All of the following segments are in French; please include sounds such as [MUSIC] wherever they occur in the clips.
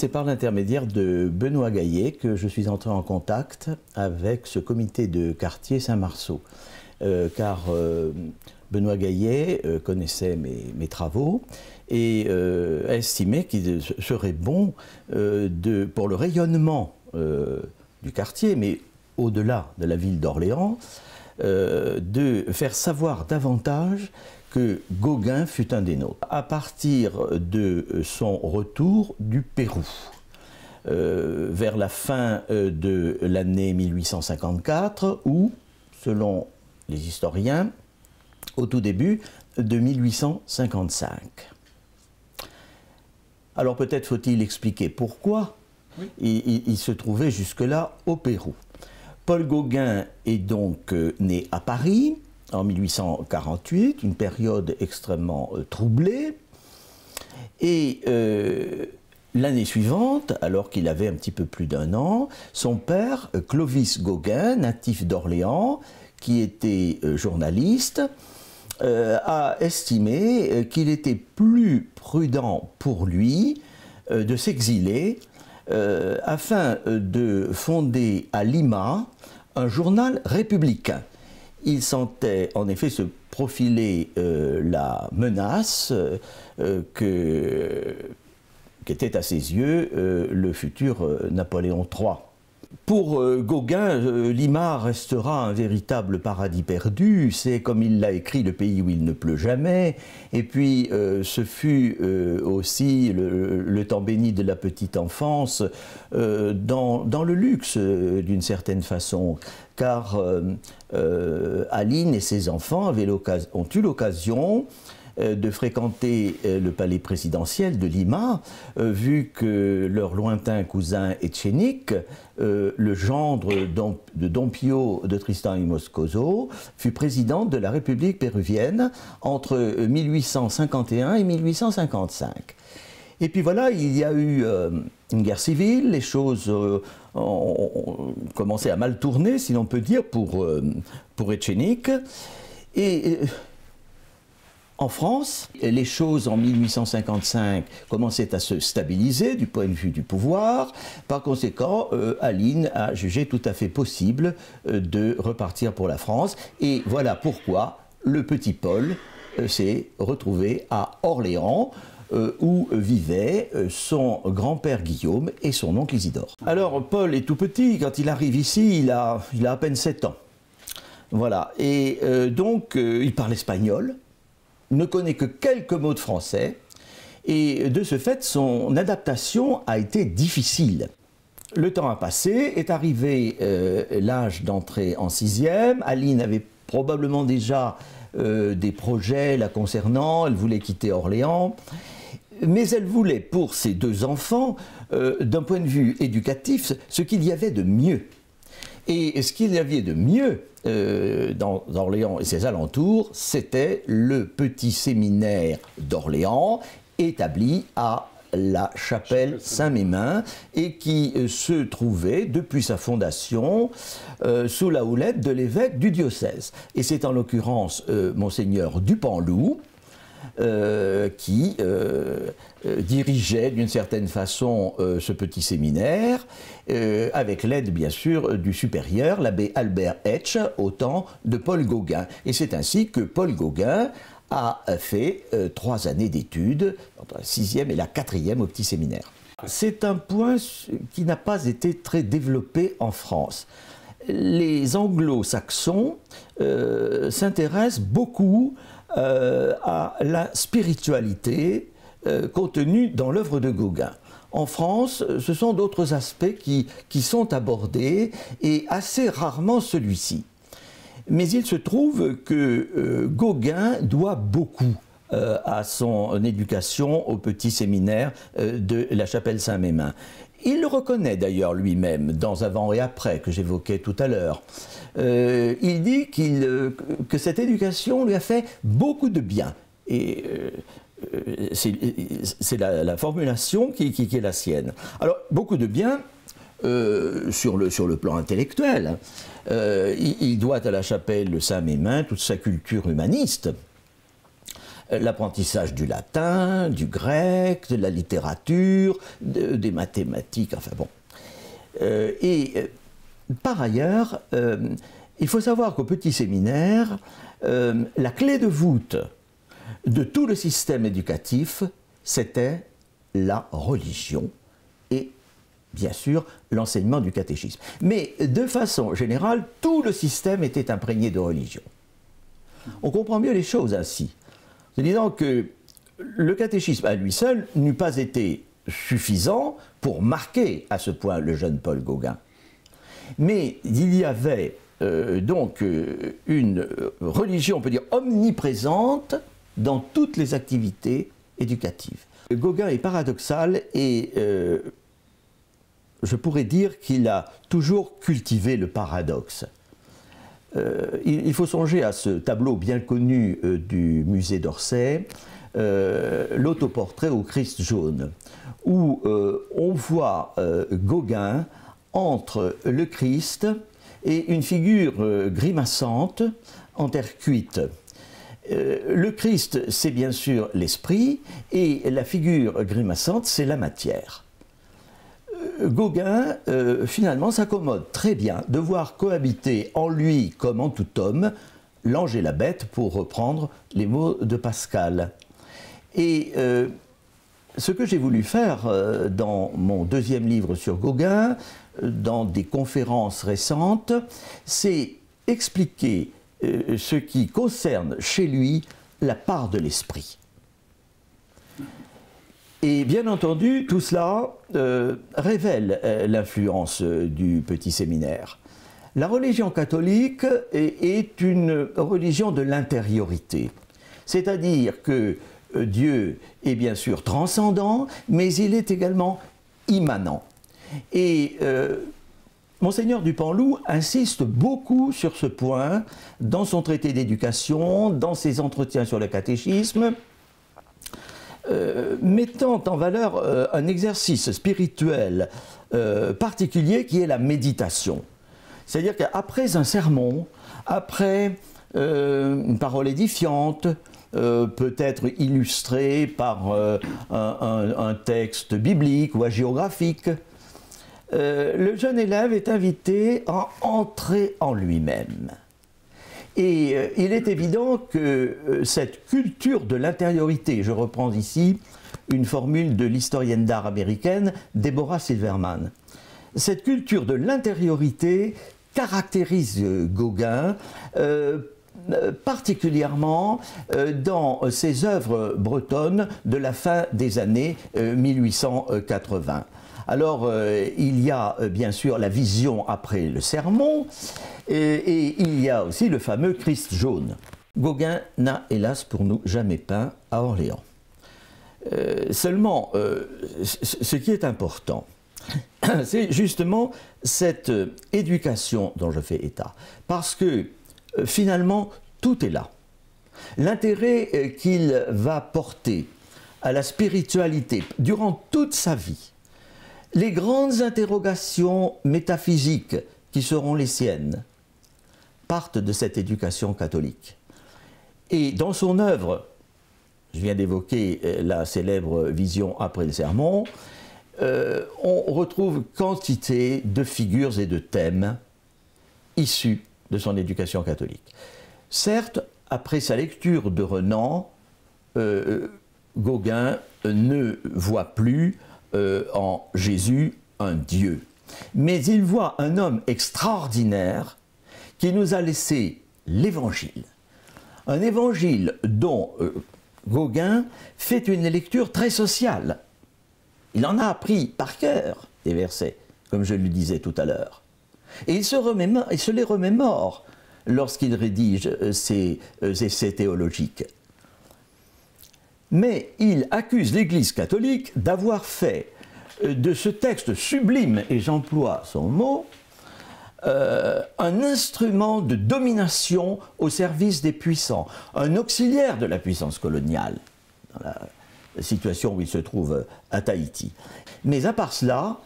C'est par l'intermédiaire de Benoît Gaillet que je suis entré en contact avec ce comité de quartier Saint-Marceau. Euh, car euh, Benoît Gaillet euh, connaissait mes, travaux et estimait qu'il serait bon pour le rayonnement du quartier, mais au-delà de la ville d'Orléans, de faire savoir davantage que Gauguin fut un des nôtres. À partir de son retour du Pérou, euh, vers la fin euh, de l'année 1854, ou, selon les historiens, au tout début de 1855. Alors peut-être faut-il expliquer pourquoi il, se trouvait jusque-là au Pérou. Paul Gauguin est donc euh, né à Paris, en 1848, une période extrêmement euh, troublée. Et euh, l'année suivante, alors qu'il avait un petit peu plus d'un an, son père, euh, Clovis Gauguin, natif d'Orléans, qui était journaliste, a estimé qu'il était plus prudent pour lui de s'exiler afin de fonder à Lima un journal républicain il sentait en effet se profiler euh, la menace euh, qu'était à ses yeux euh, le futur Napoléon III. Pour euh, Gauguin, euh, Lima restera un véritable paradis perdu. C'est, comme il l'a écrit, le pays où il ne pleut jamais. Et puis, euh, ce fut aussi le, temps béni de la petite enfance dans, le luxe, d'une certaine façon. Car Aline et ses enfants avaient ont eu l'occasion euh, de fréquenter euh, le palais présidentiel de Lima, euh, vu que leur lointain cousin Etchenik, le gendre de Don de Tristan y Moscoso, fut président de la République péruvienne entre 1851 et 1855. Et puis voilà, il y a eu une guerre civile, les choses ont, commencé à mal tourner, si l'on peut dire, pour, pour Et en France, les choses en 1855 commençaient à se stabiliser du point de vue du pouvoir. Par conséquent, euh, Aline a jugé tout à fait possible euh, de repartir pour la France. Et voilà pourquoi le petit Paul euh, s'est retrouvé à Orléans. où vivaient son grand-père Guillaume et son oncle Isidore. Alors Paul est tout petit, quand il arrive ici, il a, il a à peine 7 ans. Voilà, et donc il parle espagnol, ne connaît que quelques mots de français et de ce fait, son adaptation a été difficile. Le temps a passé, est arrivé euh, l'âge d'entrée en sixième. Aline avait probablement déjà euh, des projets la concernant, elle voulait quitter Orléans. Mais elle voulait pour ses deux enfants, euh, d'un point de vue éducatif, ce qu'il y avait de mieux. Et ce qu'il y avait de mieux euh, dans, Orléans et ses alentours, c'était le petit séminaire d'Orléans établi à la chapelle Saint-Mémin et qui euh, se trouvait depuis sa fondation euh, sous la houlette de l'évêque du diocèse. Et c'est en l'occurrence monseigneur Dupanloup euh, qui euh, euh, dirigeait d'une certaine façon ce petit séminaire, avec l'aide bien sûr du supérieur, l'abbé Albert Hetch, au temps de Paul Gauguin. Et c'est ainsi que Paul Gauguin a fait trois années d'études, la sixième et la quatrième au petit séminaire. C'est un point qui n'a pas été très développé en France les anglo-saxons s'intéressent beaucoup euh, à la spiritualité euh, contenue dans l'œuvre de Gauguin. En France, euh, ce sont d'autres aspects qui, sont abordés et assez rarement celui-ci. Mais il se trouve que Gauguin doit beaucoup euh, à son éducation au petit séminaire euh, de la chapelle Saint-Mémin. Il le reconnaît d'ailleurs lui-même dans Avant et après que j'évoquais tout à l'heure. Euh, il dit que cette éducation lui a fait beaucoup de bien. Et c'est, c'est la, formulation qui, qui, est la sienne. Alors, beaucoup de bien sur, le, sur le plan intellectuel. Hein. il, il, doit à la chapelle Saint-Mémin toute sa culture humaniste. Euh, l'apprentissage du latin, du grec, de la littérature, des mathématiques, enfin bon. Euh, et euh, par ailleurs, il faut savoir qu'au petit séminaire, la clé de voûte de tout le système éducatif, c'était la religion et bien sûr l'enseignement du catéchisme. Mais de façon générale, tout le système était imprégné de religion. On comprend mieux les choses ainsi. C'est disant que le catéchisme à lui seul n'eût pas été suffisant pour marquer à ce point le jeune Paul Gauguin. Mais il y avait euh, donc euh, une religion, on peut dire, omniprésente dans toutes les activités éducatives. Gauguin est paradoxal et euh, je pourrais dire qu'il a toujours cultivé le paradoxe. Euh, il, faut songer à ce tableau bien connu euh, du musée d'Orsay, euh, l'autoportrait au Christ jaune, où on voit Gauguin entre le Christ et une figure grimaçante en terre cuite. le Christ, c'est bien sûr l'esprit, et la figure grimaçante, c'est la matière. Gauguin, euh, finalement, s'accommode très bien de voir cohabiter en lui, comme en tout homme, l'ange et la bête, pour reprendre les mots de Pascal. Et euh, ce que j'ai voulu faire euh, dans mon deuxième livre sur Gauguin, dans des conférences récentes, c'est expliquer ce qui concerne chez lui la part de l'esprit. Et bien entendu, tout cela euh, révèle euh, l'influence euh, du petit séminaire. La religion catholique est, une religion de l'intériorité, c'est-à-dire que Dieu est bien sûr transcendant, mais il est également immanent. Et Monseigneur Dupanloup insiste beaucoup sur ce point dans son traité d'éducation, dans ses entretiens sur le catéchisme. Euh, mettant en valeur euh, un exercice spirituel euh, particulier qui est la méditation. C'est-à-dire qu'après un sermon, après une parole édifiante, peut-être illustrée par un, un, texte biblique ou géographique, le jeune élève est invité à entrer en lui-même. Et euh, il est évident que euh, cette culture de l'intériorité, je reprends ici une formule de l'historienne d'art américaine Deborah Silverman, cette culture de l'intériorité caractérise euh, Gauguin particulièrement dans ses œuvres bretonnes de la fin des années 1880. Alors, euh, il y a euh, bien sûr la vision après le sermon, et, il y a aussi le fameux Christ jaune. Gauguin n'a hélas pour nous jamais peint à Orléans. Euh, seulement, ce qui est important, [CLEARS THROAT] c'est justement cette éducation dont je fais état. Parce que finalement, tout est là. L'intérêt qu'il va porter à la spiritualité durant toute sa vie, les grandes interrogations métaphysiques qui seront les siennes partent de cette éducation catholique. Et dans son œuvre, je viens d'évoquer euh, la célèbre vision après le sermon, euh, on retrouve quantité de figures et de thèmes issus de son éducation catholique. Certes, après sa lecture de Renan, euh, Gauguin ne voit plus euh, en Jésus un Dieu. Mais il voit un homme extraordinaire qui nous a laissé l'Évangile. Un Évangile dont euh, Gauguin fait une lecture très sociale. Il en a appris par cœur des versets, comme je le disais tout à l'heure. Et il il se les remémore lorsqu'il rédige ses euh, essais théologiques mais il accuse l'Église catholique d'avoir fait euh, de ce texte sublime, et j'emploie son mot, euh, un instrument de domination au service des puissants, un auxiliaire de la puissance coloniale, dans la situation où il se trouve euh, à Tahiti. Mais à part cela,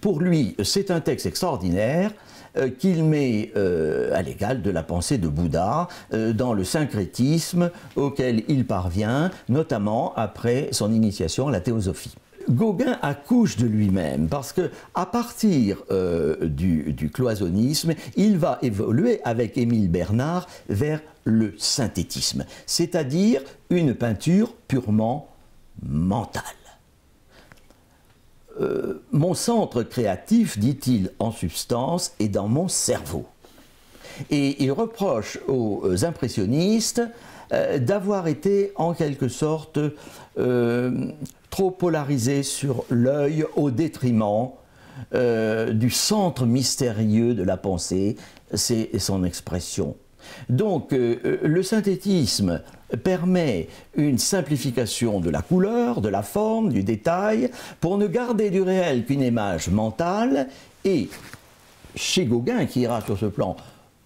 pour lui, c'est un texte extraordinaire euh, qu'il met euh, à l'égal de la pensée de Bouddha euh, dans le syncrétisme auquel il parvient, notamment après son initiation à la théosophie. Gauguin accouche de lui-même parce que à partir du, cloisonnisme, il va évoluer avec Émile Bernard vers le synthétisme, c'est-à-dire une peinture purement mentale. Euh, mon centre créatif, dit-il en substance, est dans mon cerveau. Et il reproche aux euh, impressionnistes euh, d'avoir été en quelque sorte trop polarisés sur l'œil au détriment du centre mystérieux de la pensée, c'est son expression. Donc le synthétisme permet une simplification de la couleur, de la forme, du détail, pour ne garder du réel qu'une image mentale. Et chez Gauguin, qui ira sur ce plan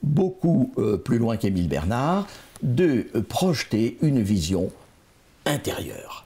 beaucoup euh, plus loin qu'Émile Bernard, de projeter une vision intérieure.